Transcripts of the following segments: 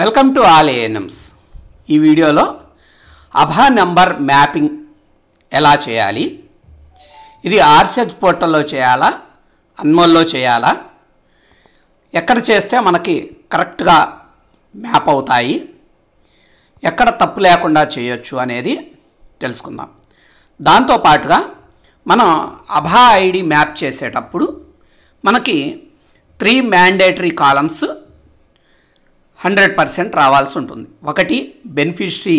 welcome to all ANMs ఈ వీడియోలో అభా number mapping ఎలా చేయాలి ఇది ఆర్సెజ్ పోర్టల్లో చేయాలా అన్మోల్లో చేయాలా ఎక్కడ చేస్తే మనకి కరెక్ట్గా మ్యాప్ అవుతాయి ఎక్కడ తప్పు లేకుండా చేయొచ్చు అనేది తెలుసుకుందాం దాంతోపాటుగా మనం అభా ఐడి మ్యాప్ చేసేటప్పుడు మనకి three mandatory columns hundred percent రావాల్సి ఉంటుంది ఒకటి బెనిఫిషరీ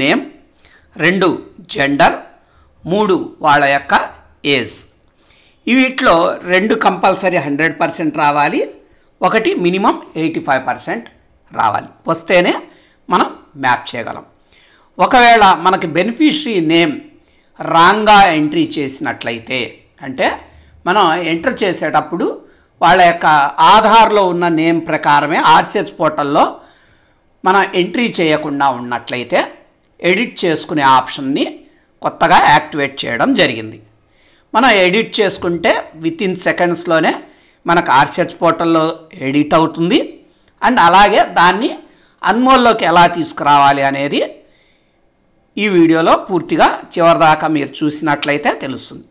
నేమ్ రెండు జెండర్ మూడు వాళ్ళ యొక్క ఏజ్ వీటిలో రెండు కంపల్సరీ హండ్రెడ్ పర్సెంట్ రావాలి ఒకటి మినిమం ఎయిటీ ఫైవ్ పర్సెంట్ రావాలి వస్తేనే మనం మ్యాప్ చేయగలం ఒకవేళ మనకి బెనిఫిషరీ నేమ్ రాంగ్గా ఎంట్రీ చేసినట్లయితే అంటే మనం ఎంటర్ చేసేటప్పుడు వాళ్ళ యొక్క ఆధార్లో ఉన్న నేమ్ ప్రకారమే ఆర్సిఎస్ పోర్టల్లో మనం ఎంట్రీ చేయకుండా ఉన్నట్లయితే ఎడిట్ చేసుకునే ఆప్షన్ని కొత్తగా యాక్టివేట్ చేయడం జరిగింది మనం ఎడిట్ చేసుకుంటే విత్ ఇన్ సెకండ్స్లోనే మనకు ఆర్సిహెచ్ పోర్టల్లో ఎడిట్ అవుతుంది అండ్ అలాగే దాన్ని అన్మోల్లోకి ఎలా తీసుకురావాలి అనేది ఈ వీడియోలో పూర్తిగా చివరిదాకా మీరు చూసినట్లయితే తెలుస్తుంది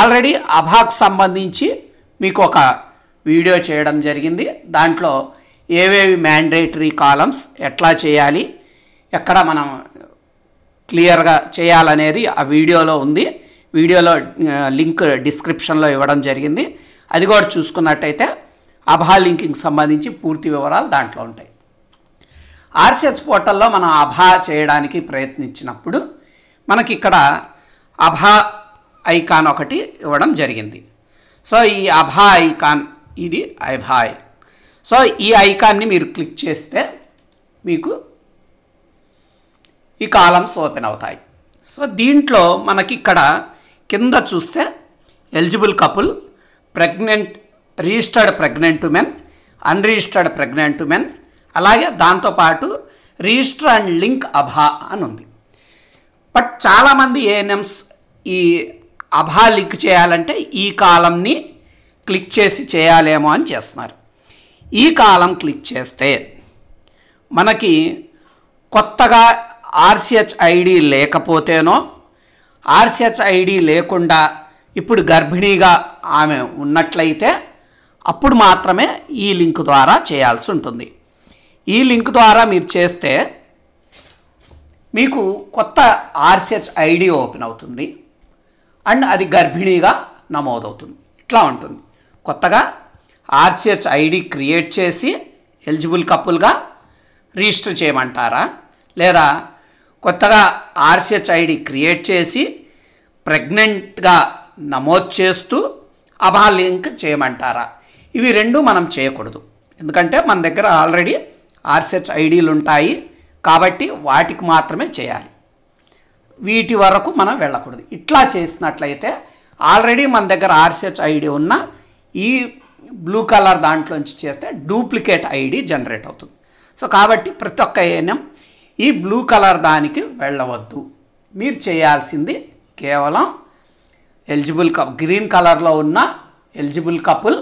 ఆల్రెడీ అభాక్ సంబంధించి మీకు ఒక వీడియో చేయడం జరిగింది దాంట్లో ఏవేవి మ్యాండేటరీ కాలమ్స్ ఎట్లా చేయాలి ఎక్కడ మనం క్లియర్గా చేయాలనేది ఆ వీడియోలో ఉంది వీడియోలో లింక్ డిస్క్రిప్షన్లో ఇవ్వడం జరిగింది అది కూడా చూసుకున్నట్టయితే అభా లింకింగ్ సంబంధించి పూర్తి వివరాలు దాంట్లో ఉంటాయి ఆర్సిఎస్ పోర్టల్లో మనం అభా చేయడానికి ప్రయత్నించినప్పుడు మనకి ఇక్కడ అభా ఐకాన్ ఒకటి ఇవ్వడం జరిగింది సో ఈ అభా ఐకాన్ ఇది అభా సో ఈ ఐకాన్ని మీరు క్లిక్ చేస్తే మీకు ఈ కాలమ్స్ ఓపెన్ అవుతాయి సో దీంట్లో మనకి ఇక్కడ కింద చూస్తే eligible couple pregnant registered pregnant men unregistered pregnant men అలాగే దాంతోపాటు రిజిస్టర్ అండ్ లింక్ అభా అని ఉంది బట్ చాలామంది ఏఎన్ఎమ్స్ ఈ అభా లింక్ చేయాలంటే ఈ కాలంని క్లిక్ చేసి చేయాలేమో అని చేస్తున్నారు ఈ కాలం క్లిక్ చేస్తే మనకి కొత్తగా ఆర్సిహెచ్ ఐడి లేకపోతేనో ఆర్సిహెచ్ ఐడి లేకుండా ఇప్పుడు గర్భిణీగా ఆమె ఉన్నట్లయితే అప్పుడు మాత్రమే ఈ లింక్ ద్వారా చేయాల్సి ఉంటుంది ఈ లింక్ ద్వారా మీరు చేస్తే మీకు కొత్త ఆర్సిహెచ్ ఐడి ఓపెన్ అవుతుంది అండ్ అది గర్భిణీగా నమోదవుతుంది ఇట్లా ఉంటుంది కొత్తగా ఆర్సిహెచ్ ఐడి క్రియేట్ చేసి ఎలిజిబుల్ కపుల్గా రిజిస్టర్ చేయమంటారా లేదా కొత్తగా ఆర్సిహెచ్ ఐడి క్రియేట్ చేసి ప్రెగ్నెంట్గా నమోదు చేస్తూ అబాలింక్ చేయమంటారా ఇవి రెండు మనం చేయకూడదు ఎందుకంటే మన దగ్గర ఆల్రెడీ ఆర్సిహెచ్ ఐడీలు ఉంటాయి కాబట్టి వాటికి మాత్రమే చేయాలి వీటి వరకు మనం వెళ్ళకూడదు ఇట్లా చేసినట్లయితే ఆల్రెడీ మన దగ్గర ఆర్సిహెచ్ ఐడి ఉన్న ఈ బ్లూ కలర్ దాంట్లోంచి చేస్తే డూప్లికేట్ ఐడి జనరేట్ అవుతుంది సో కాబట్టి ప్రతి ఒక్క ఏఎన్ఎం ఈ బ్లూ కలర్ దానికి వెళ్ళవద్దు మీరు చేయాల్సింది కేవలం ఎలిజిబుల్ కప్ గ్రీన్ కలర్లో ఉన్న eligible couple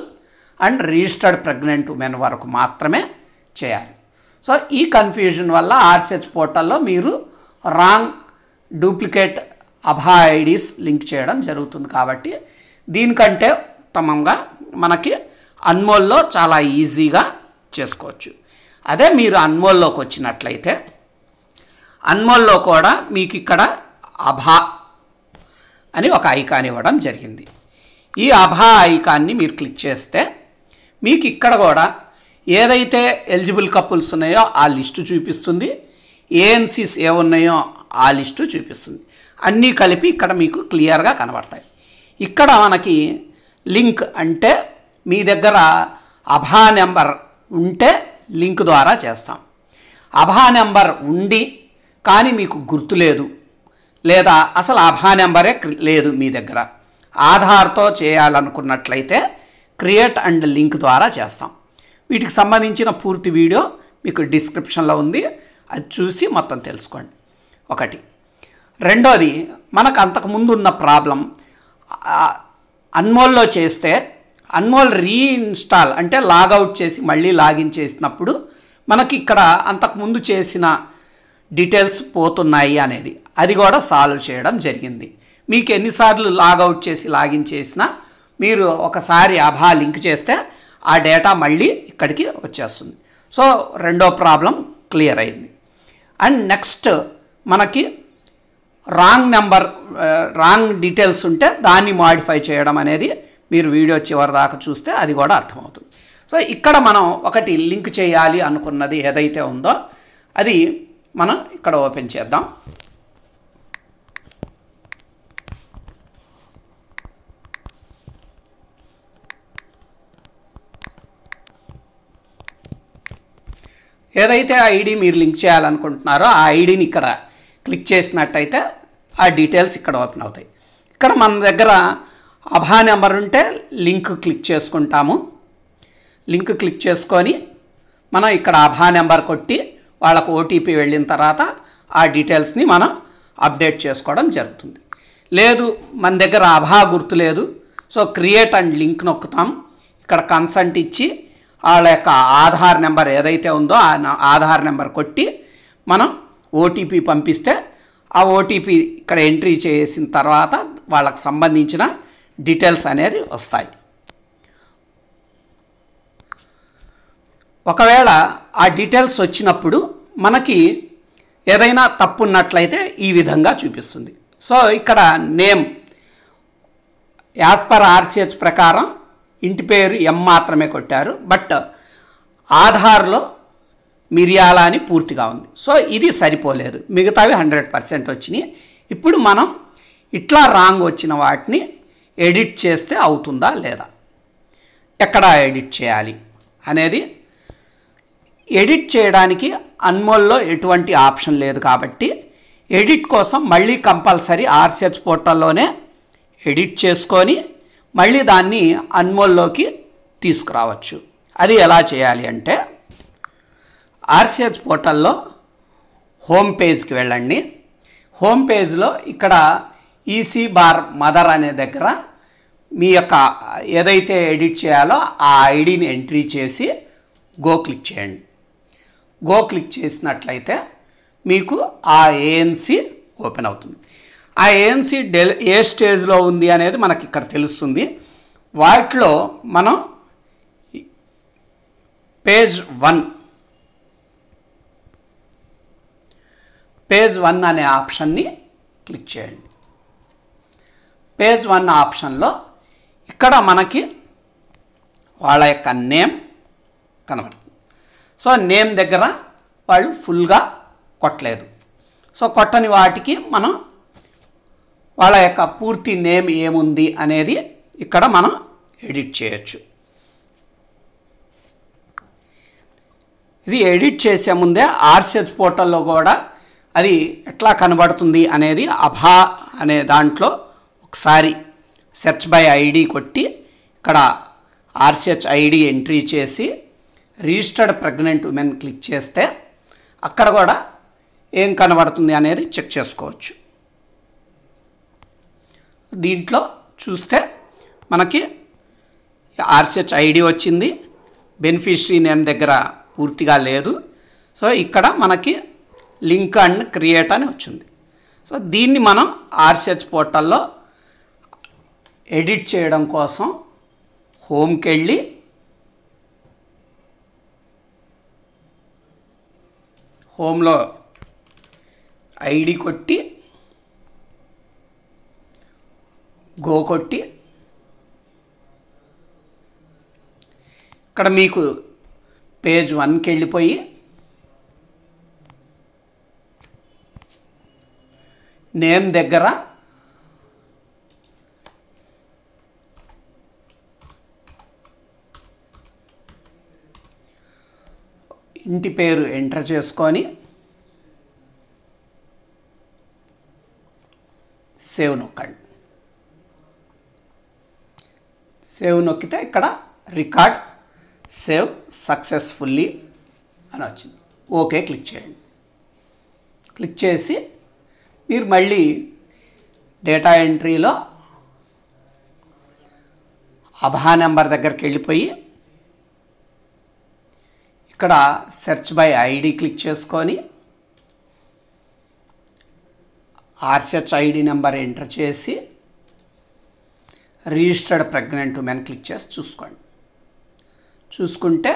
and registered pregnant women వరకు మాత్రమే చేయాలి సో ఈ కన్ఫ్యూజన్ వల్ల ఆర్సిహెచ్ పోర్టల్లో మీరు రాంగ్ డూప్లికేట్ అభా ఐడీస్ లింక్ చేయడం జరుగుతుంది కాబట్టి దీనికంటే ఉత్తమంగా మనకి అన్మోల్లో చాలా ఈజీగా చేసుకోవచ్చు అదే మీరు అన్మోల్లోకి వచ్చినట్లయితే అన్మోల్లో కూడా మీకు ఇక్కడ అభా అని ఒక ఐకాన్ ఇవ్వడం జరిగింది ఈ అభా ఐకాన్ని మీరు క్లిక్ చేస్తే మీకు ఇక్కడ కూడా ఏదైతే ఎలిజిబుల్ కపుల్స్ ఉన్నాయో ఆ లిస్టు చూపిస్తుంది ఏఎన్సీస్ ఏమున్నాయో ఆ లిస్టు చూపిస్తుంది అన్నీ కలిపి ఇక్కడ మీకు క్లియర్గా కనబడతాయి ఇక్కడ మనకి లింక్ అంటే మీ దగ్గర అభా నెంబర్ ఉంటే లింక్ ద్వారా చేస్తాం అభా నెంబర్ ఉండి కానీ మీకు గుర్తులేదు లేదా అసలు అభా నెంబరే లేదు మీ దగ్గర ఆధార్తో చేయాలనుకున్నట్లయితే క్రియేట్ అండ్ లింక్ ద్వారా చేస్తాం వీటికి సంబంధించిన పూర్తి వీడియో మీకు డిస్క్రిప్షన్లో ఉంది అది చూసి మొత్తం తెలుసుకోండి ఒకటి రెండోది మనకు అంతకుముందు ఉన్న ప్రాబ్లం అన్మోల్లో చేస్తే అన్మోల్ రీఇన్స్టాల్ అంటే లాగౌట్ చేసి మళ్ళీ లాగిన్ చేసినప్పుడు మనకి ఇక్కడ అంతకుముందు చేసిన డీటెయిల్స్ పోతున్నాయి అనేది అది కూడా సాల్వ్ చేయడం జరిగింది మీకు ఎన్నిసార్లు లాగౌట్ చేసి లాగిన్ చేసినా మీరు ఒకసారి అభా లింక్ చేస్తే ఆ డేటా మళ్ళీ ఇక్కడికి వచ్చేస్తుంది సో రెండో ప్రాబ్లం క్లియర్ అయింది అండ్ నెక్స్ట్ మనకి రాంగ్ నెంబర్ రాంగ్ డీటెయిల్స్ ఉంటే దాన్ని మాడిఫై చేయడం అనేది మీరు వీడియో చివరి దాకా చూస్తే అది కూడా అర్థమవుతుంది సో ఇక్కడ మనం ఒకటి లింక్ చేయాలి అనుకున్నది ఏదైతే ఉందో అది మనం ఇక్కడ ఓపెన్ చేద్దాం ఏదైతే ఐడి మీరు లింక్ చేయాలనుకుంటున్నారో ఆ ఐడిని ఇక్కడ క్లిక్ చేసినట్టయితే ఆ డీటెయిల్స్ ఇక్కడ ఓపెన్ అవుతాయి ఇక్కడ మన దగ్గర అభా నెంబర్ ఉంటే లింక్ క్లిక్ చేసుకుంటాము లింక్ క్లిక్ చేసుకొని మనం ఇక్కడ అభా నెంబర్ కొట్టి వాళ్ళకు ఓటీపీ వెళ్ళిన తర్వాత ఆ డీటెయిల్స్ని మనం అప్డేట్ చేసుకోవడం జరుగుతుంది లేదు మన దగ్గర అభా గుర్తు లేదు సో క్రియేట్ అండ్ లింక్ నొక్కుతాం ఇక్కడ కన్సంట్ ఇచ్చి వాళ్ళ యొక్క ఆధార్ నెంబర్ ఏదైతే ఉందో ఆ ఆధార్ నెంబర్ కొట్టి మనం ఓటీపీ పంపిస్తే ఆ ఓటీపీ ఇక్కడ ఎంట్రీ చేసిన తర్వాత వాళ్ళకు సంబంధించిన డీటెయిల్స్ అనేది వస్తాయి ఒకవేళ ఆ డీటెయిల్స్ వచ్చినప్పుడు మనకి ఏదైనా తప్పు ఉన్నట్లయితే ఈ విధంగా చూపిస్తుంది సో ఇక్కడ నేమ్ యాజ్ పర్ ఆర్సిహెచ్ ప్రకారం ఇంటి పేరు ఎం మాత్రమే కొట్టారు బట్ ఆధార్లో మిరియాల అని పూర్తిగా ఉంది సో ఇది సరిపోలేదు మిగతావి హండ్రెడ్ పర్సెంట్ వచ్చినాయి ఇప్పుడు మనం ఇట్లా రాంగ్ వచ్చిన వాటిని ఎడిట్ చేస్తే అవుతుందా లేదా ఎక్కడ ఎడిట్ చేయాలి అనేది ఎడిట్ చేయడానికి అన్మోల్లో ఎటువంటి ఆప్షన్ లేదు కాబట్టి ఎడిట్ కోసం మళ్ళీ కంపల్సరీ ఆర్సిహెచ్ పోర్టల్లోనే ఎడిట్ చేసుకొని మళ్ళీ దాన్ని అన్మోల్లోకి తీసుకురావచ్చు అది ఎలా చేయాలి అంటే ఆర్సిహెచ్ పోర్టల్లో హోమ్ పేజ్కి వెళ్ళండి హోమ్ పేజ్లో ఇక్కడ ఈసీ బార్ మదర్ అనే దగ్గర మీ యొక్క ఏదైతే ఎడిట్ చేయాలో ఆ ఐడిని ఎంట్రీ చేసి గో క్లిక్ చేయండి గో క్లిక్ చేసినట్లయితే మీకు ఆ ఏఎన్సీ ఓపెన్ అవుతుంది ఆ ఏఎన్సీ డెల్ ఏ స్టేజ్లో ఉంది అనేది మనకి ఇక్కడ తెలుస్తుంది వాటిలో మనం పేజ్ వన్ పేజ్ వన్ అనే ఆప్షన్ని క్లిక్ చేయండి పేజ్ వన్ ఆప్షన్లో ఇక్కడ మనకి వాళ్ళ యొక్క నేమ్ కనబడుతుంది సో నేమ్ దగ్గర వాళ్ళు ఫుల్గా కొట్టలేదు సో కొట్టని వాటికి మనం వాళ్ళ యొక్క పూర్తి నేమ్ ఏముంది అనేది ఇక్కడ మనం ఎడిట్ చేయొచ్చు ఇది ఎడిట్ చేసే ముందే ఆర్సిఎస్ పోర్టల్లో కూడా అది ఎట్లా కనబడుతుంది అనేది అభా అనే దాంట్లో ఒకసారి సెర్చ్ బై ఐడి కొట్టి ఇక్కడ ఆర్సిహెచ్ ఐడి ఎంట్రీ చేసి రిజిస్టర్డ్ ప్రెగ్నెంట్ ఉమెన్ క్లిక్ చేస్తే అక్కడ కూడా ఏం కనబడుతుంది అనేది చెక్ చేసుకోవచ్చు దీంట్లో చూస్తే మనకి ఆర్సిహెచ్ ఐడి వచ్చింది బెనిఫిషరీ నేమ్ దగ్గర పూర్తిగా లేదు సో ఇక్కడ మనకి లింక్ అండ్ క్రియేట్ అని వచ్చింది సో దీన్ని మనం ఆర్సెచ్ పోర్టల్లో ఎడిట్ చేయడం కోసం హోమ్కి వెళ్ళి హోమ్లో ఐడి కొట్టి గో కొట్టి ఇక్కడ మీకు పేజ్ వన్కి వెళ్ళిపోయి నేమ్ దగ్గర ఇంటి పేరు ఎంటర్ చేసుకొని సేవ్ నొక్కండి సేవ్ నొక్కితే ఇక్కడ రికార్డ్ సేవ్ సక్సెస్ఫుల్లీ అని వచ్చింది ఓకే క్లిక్ చేయండి క్లిక్ చేసి మీరు మళ్ళీ డేటా ఎంట్రీలో అభా నెంబర్ దగ్గరికి వెళ్ళిపోయి ఇక్కడ సెర్చ్ బై ఐడి క్లిక్ చేసుకొని ఆర్సెచ్ ఐడి నెంబర్ ఎంటర్ చేసి రిజిస్టర్డ్ ప్రెగ్నెంట్ ఉమెన్ క్లిక్ చేసి చూసుకోండి చూసుకుంటే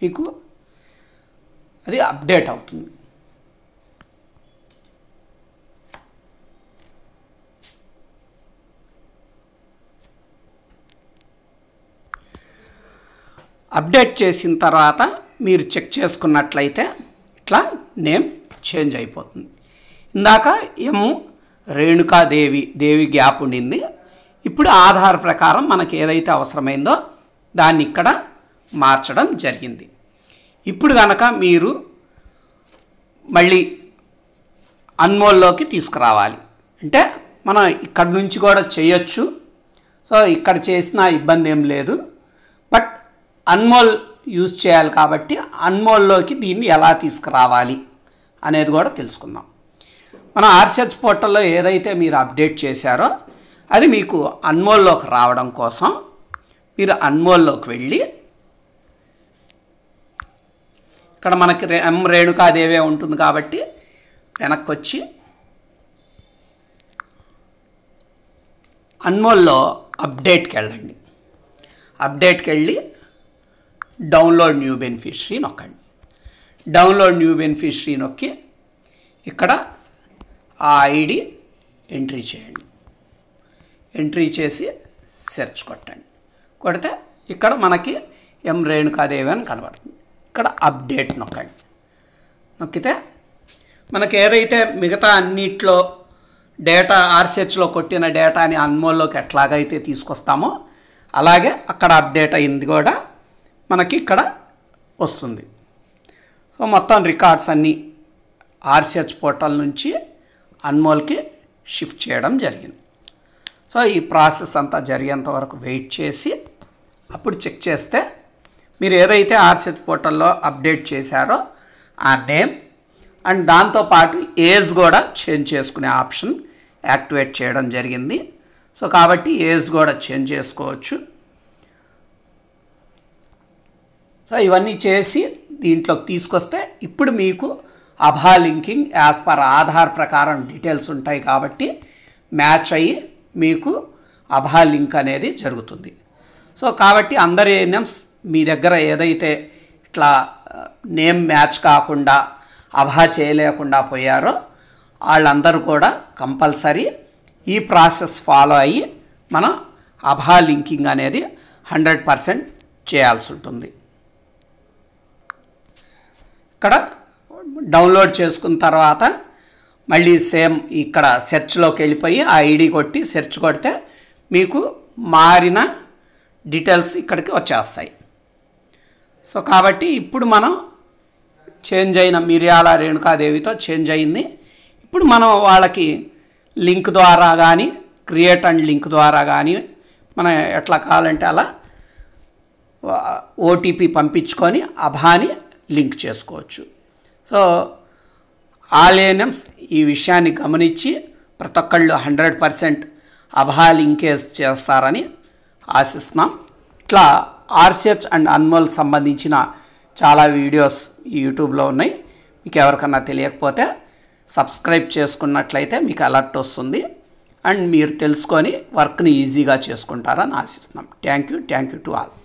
మీకు అది అప్డేట్ అవుతుంది అప్డేట్ చేసిన తర్వాత మీరు చెక్ చేసుకున్నట్లయితే ఇట్లా నేమ్ చేంజ్ అయిపోతుంది ఇందాక ఎం రేణుకాదేవి దేవి గ్యాప్ ఉండింది ఇప్పుడు ఆధార్ ప్రకారం మనకి ఏదైతే అవసరమైందో దాన్ని ఇక్కడ మార్చడం జరిగింది ఇప్పుడు కనుక మీరు మళ్ళీ అన్మోల్లోకి తీసుకురావాలి అంటే మనం ఇక్కడ నుంచి కూడా చేయొచ్చు సో ఇక్కడ చేసిన ఇబ్బంది ఏం లేదు బట్ అన్మోల్ యూజ్ చేయాలి కాబట్టి అన్మోల్లోకి దీన్ని ఎలా తీసుకురావాలి అనేది కూడా తెలుసుకుందాం మన ఆర్సెచ్ పోర్టల్లో ఏదైతే మీరు అప్డేట్ చేశారో అది మీకు అన్మోల్లోకి రావడం కోసం మీరు అన్మోల్లోకి వెళ్ళి ఇక్కడ మనకి ఎం రేణుకాదేవే ఉంటుంది కాబట్టి వెనక్కి వచ్చి అన్మోల్లో అప్డేట్కి వెళ్ళండి అప్డేట్కి వెళ్ళి డౌన్లోడ్ న్యూ బెనిఫిషరీ నొక్కండి డౌన్లోడ్ న్యూ బెనిఫిషరీ నొక్కి ఇక్కడ ఆ ఐడి ఎంట్రీ చేయండి ఎంట్రీ చేసి సెర్చ్ కొట్టండి కొడితే ఇక్కడ మనకి ఎం రేణుకాదేవి అని కనబడుతుంది ఇక్కడ అప్డేట్ నొక్కండి నొక్కితే మనకి ఏదైతే మిగతా అన్నిట్లో డేటా ఆర్సెచ్లో కొట్టిన డేటాని అన్మోల్లోకి ఎట్లాగైతే తీసుకొస్తామో అలాగే అక్కడ అప్డేట్ అయింది కూడా మనకి ఇక్కడ వస్తుంది సో మొత్తం రికార్డ్స్ అన్నీ ఆర్సిహెచ్ పోర్టల్ నుంచి అన్మోల్కి షిఫ్ట్ చేయడం జరిగింది సో ఈ ప్రాసెస్ అంతా జరిగేంత వరకు వెయిట్ చేసి అప్పుడు చెక్ చేస్తే మీరు ఏదైతే ఆర్సిహెచ్ పోర్టల్లో అప్డేట్ చేశారో ఆ నేమ్ అండ్ దాంతోపాటు ఏజ్ కూడా చేంజ్ చేసుకునే ఆప్షన్ యాక్టివేట్ చేయడం జరిగింది సో కాబట్టి ఏజ్ కూడా చేంజ్ చేసుకోవచ్చు సో ఇవన్నీ చేసి దీంట్లోకి తీసుకొస్తే ఇప్పుడు మీకు అభా లింకింగ్ యాజ్ పర్ ఆధార్ ప్రకారం డీటెయిల్స్ ఉంటాయి కాబట్టి మ్యాచ్ అయ్యి మీకు అభా లింక్ అనేది జరుగుతుంది సో కాబట్టి అందరి నేమ్స్ మీ దగ్గర ఏదైతే ఇట్లా నేమ్ మ్యాచ్ కాకుండా అభా చేయలేకుండా పోయారో వాళ్ళందరూ కూడా కంపల్సరీ ఈ ప్రాసెస్ ఫాలో అయ్యి మనం అభా లింకింగ్ అనేది హండ్రెడ్ పర్సెంట్ చేయాల్సి ఉంటుంది ఇక్కడ డౌన్లోడ్ చేసుకున్న తర్వాత మళ్ళీ సేమ్ ఇక్కడ సెర్చ్లోకి వెళ్ళిపోయి ఆ ఐడి కొట్టి సెర్చ్ కొడితే మీకు మారిన డీటెయిల్స్ ఇక్కడికి వచ్చేస్తాయి సో కాబట్టి ఇప్పుడు మనం చేంజ్ అయిన మిర్యాల రేణుకాదేవితో చేంజ్ అయింది ఇప్పుడు మనం వాళ్ళకి లింక్ ద్వారా కానీ క్రియేట్ అండ్ లింక్ ద్వారా కానీ మనం ఎట్లా కావాలంటే అలా ఓటీపీ పంపించుకొని అభాని లింక్ చేసుకోవచ్చు సో ఆలయనమ్స్ ఈ విషయాన్ని గమనించి ప్రతి ఒక్కళ్ళు హండ్రెడ్ పర్సెంట్ అభా లింకేజ్ చేస్తారని ఆశిస్తున్నాం ఇట్లా ఆర్సిహెచ్ అండ్ అన్మోల్ సంబంధించిన చాలా వీడియోస్ యూట్యూబ్లో ఉన్నాయి మీకు ఎవరికన్నా తెలియకపోతే సబ్స్క్రైబ్ చేసుకున్నట్లయితే మీకు అలర్ట్ వస్తుంది అండ్ మీరు తెలుసుకొని వర్క్ని ఈజీగా చేసుకుంటారని ఆశిస్తున్నాం thank you thank you to all